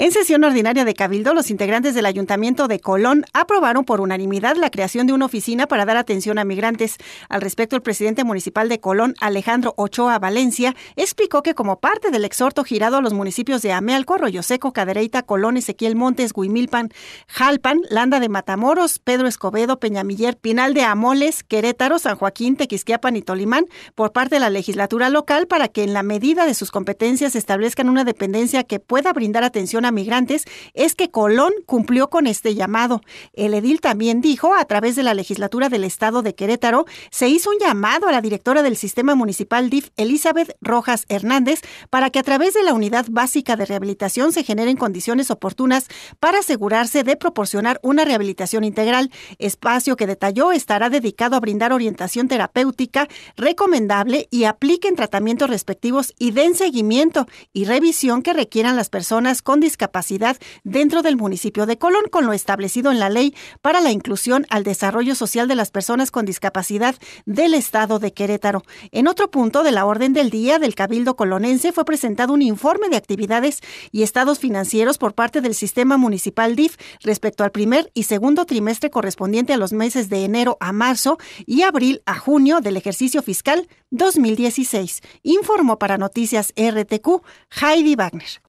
En sesión ordinaria de Cabildo, los integrantes del Ayuntamiento de Colón aprobaron por unanimidad la creación de una oficina para dar atención a migrantes. Al respecto, el presidente municipal de Colón, Alejandro Ochoa Valencia, explicó que como parte del exhorto girado a los municipios de Amealco, Arroyo Seco, Cadereyta, Colón, Ezequiel Montes, Guimilpan, Jalpan, Landa de Matamoros, Pedro Escobedo, Peñamiller, Pinal de Amoles, Querétaro, San Joaquín, Tequisquiapan y Tolimán, por parte de la legislatura local para que en la medida de sus competencias establezcan una dependencia que pueda brindar atención a migrantes es que Colón cumplió con este llamado. El edil también dijo, a través de la legislatura del estado de Querétaro, se hizo un llamado a la directora del sistema municipal DIF, Elizabeth Rojas Hernández, para que a través de la unidad básica de rehabilitación se generen condiciones oportunas para asegurarse de proporcionar una rehabilitación integral, espacio que detalló estará dedicado a brindar orientación terapéutica recomendable y apliquen tratamientos respectivos y den seguimiento y revisión que requieran las personas con discapacidad discapacidad dentro del municipio de Colón con lo establecido en la Ley para la Inclusión al Desarrollo Social de las Personas con Discapacidad del Estado de Querétaro. En otro punto de la orden del día del Cabildo Colonense fue presentado un informe de actividades y estados financieros por parte del Sistema Municipal DIF respecto al primer y segundo trimestre correspondiente a los meses de enero a marzo y abril a junio del ejercicio fiscal 2016. Informó para Noticias RTQ Heidi Wagner.